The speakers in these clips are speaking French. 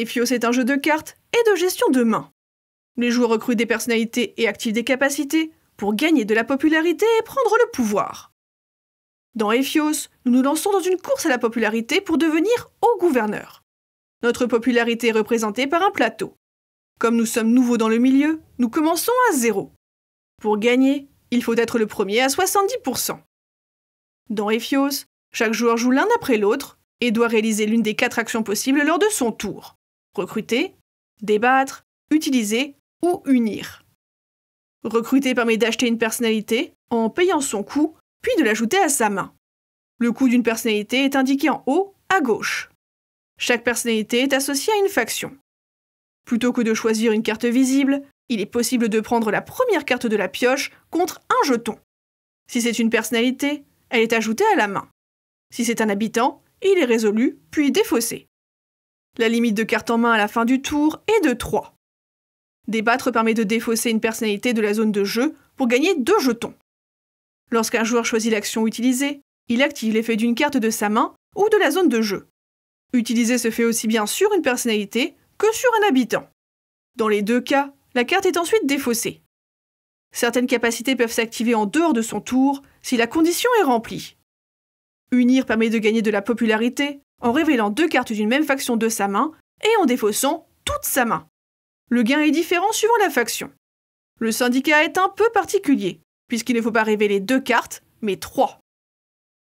Ephios est un jeu de cartes et de gestion de main. Les joueurs recrutent des personnalités et activent des capacités pour gagner de la popularité et prendre le pouvoir. Dans Ephios, nous nous lançons dans une course à la popularité pour devenir haut gouverneur. Notre popularité est représentée par un plateau. Comme nous sommes nouveaux dans le milieu, nous commençons à zéro. Pour gagner, il faut être le premier à 70%. Dans Ephios, chaque joueur joue l'un après l'autre et doit réaliser l'une des quatre actions possibles lors de son tour recruter, débattre, utiliser ou unir. Recruter permet d'acheter une personnalité en payant son coût, puis de l'ajouter à sa main. Le coût d'une personnalité est indiqué en haut à gauche. Chaque personnalité est associée à une faction. Plutôt que de choisir une carte visible, il est possible de prendre la première carte de la pioche contre un jeton. Si c'est une personnalité, elle est ajoutée à la main. Si c'est un habitant, il est résolu puis défaussé. La limite de cartes en main à la fin du tour est de 3. Débattre permet de défausser une personnalité de la zone de jeu pour gagner 2 jetons. Lorsqu'un joueur choisit l'action utilisée, il active l'effet d'une carte de sa main ou de la zone de jeu. Utiliser se fait aussi bien sur une personnalité que sur un habitant. Dans les deux cas, la carte est ensuite défaussée. Certaines capacités peuvent s'activer en dehors de son tour si la condition est remplie. Unir permet de gagner de la popularité en révélant deux cartes d'une même faction de sa main et en défaussant toute sa main. Le gain est différent suivant la faction. Le syndicat est un peu particulier, puisqu'il ne faut pas révéler deux cartes, mais trois.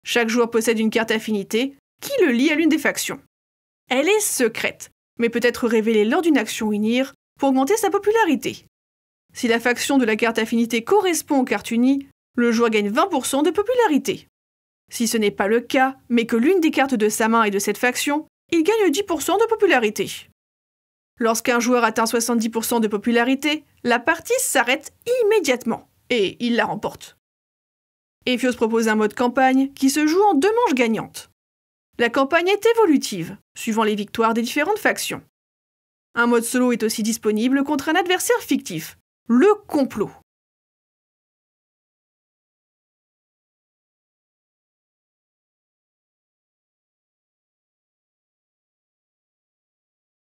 Chaque joueur possède une carte affinité qui le lie à l'une des factions. Elle est secrète, mais peut être révélée lors d'une action Unir pour augmenter sa popularité. Si la faction de la carte affinité correspond aux cartes unies, le joueur gagne 20% de popularité. Si ce n'est pas le cas, mais que l'une des cartes de sa main est de cette faction, il gagne 10% de popularité. Lorsqu'un joueur atteint 70% de popularité, la partie s'arrête immédiatement, et il la remporte. Ephios propose un mode campagne qui se joue en deux manches gagnantes. La campagne est évolutive, suivant les victoires des différentes factions. Un mode solo est aussi disponible contre un adversaire fictif, le complot.